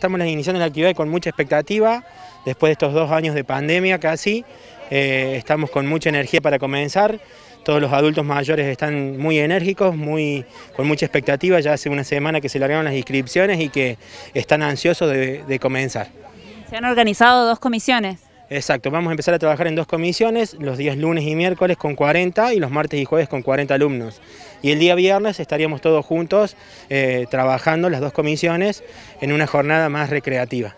Estamos iniciando la actividad con mucha expectativa, después de estos dos años de pandemia casi, eh, estamos con mucha energía para comenzar, todos los adultos mayores están muy enérgicos, muy, con mucha expectativa, ya hace una semana que se largaron las inscripciones y que están ansiosos de comenzar. Se han organizado dos comisiones. Exacto, vamos a empezar a trabajar en dos comisiones, los días lunes y miércoles con 40 y los martes y jueves con 40 alumnos. Y el día viernes estaríamos todos juntos eh, trabajando las dos comisiones en una jornada más recreativa.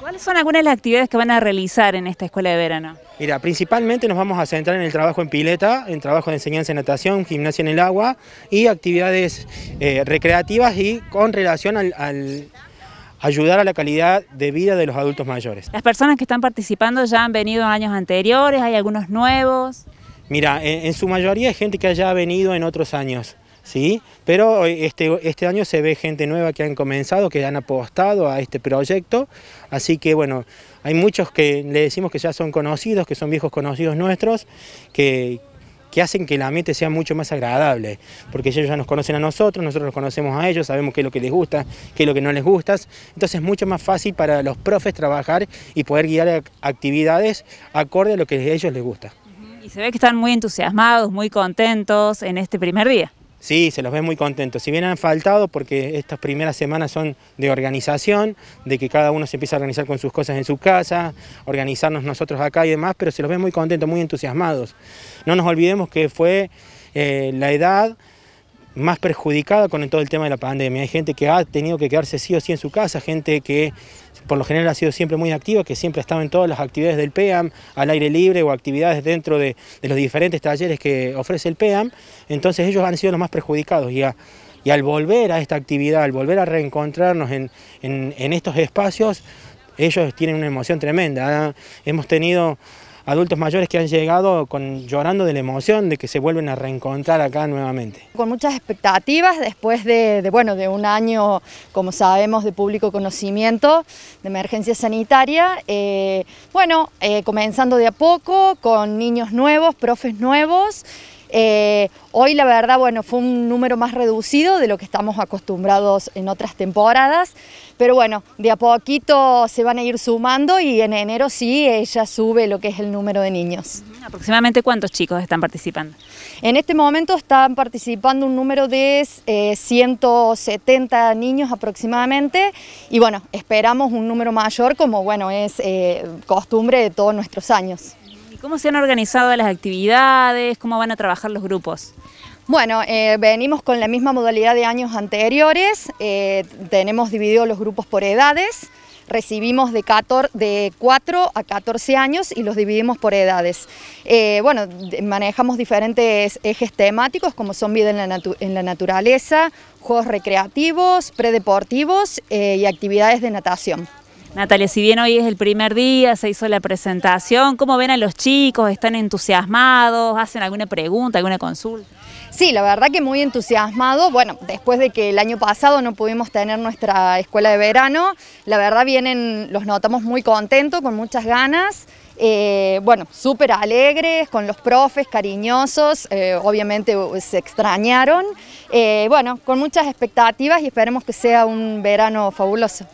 ¿Cuáles son algunas de las actividades que van a realizar en esta escuela de verano? Mira, principalmente nos vamos a centrar en el trabajo en pileta, en trabajo de enseñanza en natación, gimnasia en el agua y actividades eh, recreativas y con relación al ayudar a la calidad de vida de los adultos mayores. ¿Las personas que están participando ya han venido en años anteriores? ¿Hay algunos nuevos? Mira, en, su mayoría hay gente que haya venido en otros años. ¿sí? Pero este, este año se ve gente nueva que han comenzado, que han apostado a este proyecto, así que bueno, hay muchos que le decimos que ya son conocidos, que son viejos conocidos nuestros, que, que hacen que la ambiente sea mucho más agradable, porque ellos ya nos conocen a nosotros, nosotros nos conocemos a ellos, sabemos qué es lo que les gusta, qué es lo que no les gusta, entonces es mucho más fácil para los profes trabajar y poder guiar actividades acorde a lo que a ellos les gusta. Y se ve que están muy entusiasmados, muy contentos en este primer día. Sí, se los ve muy contentos. Si bien han faltado, porque estas primeras semanas son de organización, de que cada uno se empieza a organizar con sus cosas en su casa, organizarnos nosotros acá y demás, pero se los ve muy contentos, muy entusiasmados. No nos olvidemos que fue eh, la edad más perjudicada con todo el tema de la pandemia. Hay gente que ha tenido que quedarse sí o sí en su casa, gente que por lo general ha sido siempre muy activa, que siempre ha estado en todas las actividades del PEAM, al aire libre o actividades dentro de, los diferentes talleres que ofrece el PEAM. Entonces ellos han sido los más perjudicados y, al volver a esta actividad, al volver a reencontrarnos en, en estos espacios, ellos tienen una emoción tremenda. ¿ah? Hemos tenido adultos mayores que han llegado con, llorando de la emoción de que se vuelven a reencontrar acá nuevamente. Con muchas expectativas después de, bueno, de un año, como sabemos, de público conocimiento de emergencia sanitaria. Eh, bueno, eh, comenzando de a poco con niños nuevos, profes nuevos. Eh, hoy la verdad, bueno, fue un número más reducido de lo que estamos acostumbrados en otras temporadas, pero bueno, de a poquito se van a ir sumando y en enero sí, ella sube lo que es el número de niños. ¿Aproximadamente cuántos chicos están participando? En este momento están participando un número de 170 eh, niños aproximadamente y bueno, esperamos un número mayor como bueno es eh, costumbre de todos nuestros años. ¿Cómo se han organizado las actividades? ¿Cómo van a trabajar los grupos? Bueno, eh, venimos con la misma modalidad de años anteriores, eh, tenemos divididos los grupos por edades, recibimos de, 4 a 14 años y los dividimos por edades. Eh, bueno, manejamos diferentes ejes temáticos como son vida en la naturaleza, juegos recreativos, predeportivos y actividades de natación. Natalia, si bien hoy es el primer día, se hizo la presentación, ¿cómo ven a los chicos? ¿Están entusiasmados? ¿Hacen alguna pregunta, alguna consulta? Sí, la verdad que muy entusiasmado. Bueno, después de que el año pasado no pudimos tener nuestra escuela de verano, la verdad vienen, los notamos muy contentos, con muchas ganas. Eh, bueno, súper alegres, con los profes, cariñosos, eh, obviamente uh, se extrañaron. Eh, bueno, con muchas expectativas y esperemos que sea un verano fabuloso.